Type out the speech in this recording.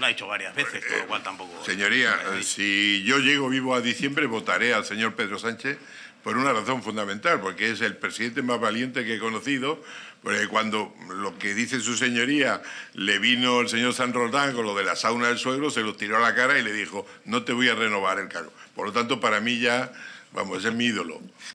Lo ha dicho varias veces, con lo eh, cual tampoco. Señoría, eh, si yo llego vivo a diciembre, votaré al señor Pedro Sánchez por una razón fundamental, porque es el presidente más valiente que he conocido, porque cuando lo que dice su señoría le vino el señor San Roldán con lo de la sauna del suegro, se lo tiró a la cara y le dijo, no te voy a renovar el cargo. Por lo tanto, para mí ya, vamos, ese es mi ídolo.